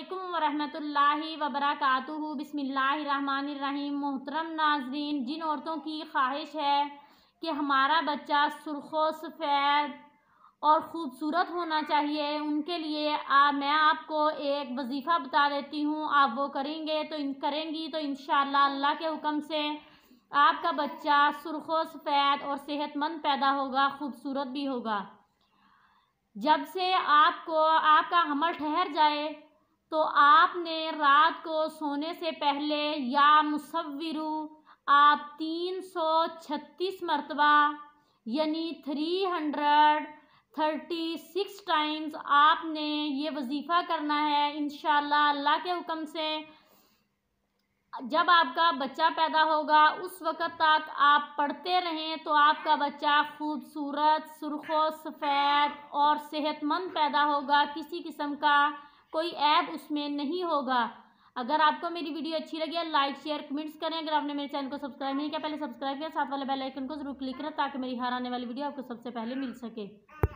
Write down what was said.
अल्लाम वरहमतुल्लाहि वबरक बिस्मिल्लाहिर्रहमानिर्रहीम मोहतरम नाजरीन जिन औरतों की ख्वाहिश है कि हमारा बच्चा सुरखो सफ़ैद और ख़ूबसूरत होना चाहिए उनके लिए आ, मैं आपको एक वजीफ़ा बता देती हूँ आप वो करेंगे तो इन करेंगी तो इन अल्लाह के हुक्म से आपका बच्चा सुरखो सफ़ैद और सेहतमंद पैदा होगा खूबसूरत भी होगा जब से आपको आपका हमल ठहर जाए तो आपने रात को सोने से पहले या मुसविरु आप तीन सौ छत्तीस मरतबा यानी three hundred thirty six times आपने ये वजीफ़ा करना है इन अल्लाह के हुक्म से जब आपका बच्चा पैदा होगा उस वक़्त तक आप पढ़ते रहें तो आपका बच्चा खूबसूरत सुरखो सफ़ेद और सेहतमंद पैदा होगा किसी किस्म का कोई ऐप उसमें नहीं होगा अगर आपको मेरी वीडियो अच्छी लगी लाइक शेयर कमेंट्स करें अगर आपने मेरे चैनल को सब्सक्राइब नहीं किया पहले सब्सक्राइब किया साथ वाले बेल आइकन को जरूर क्लिक करें ताकि मेरी हर आने वाली वीडियो आपको सबसे पहले मिल सके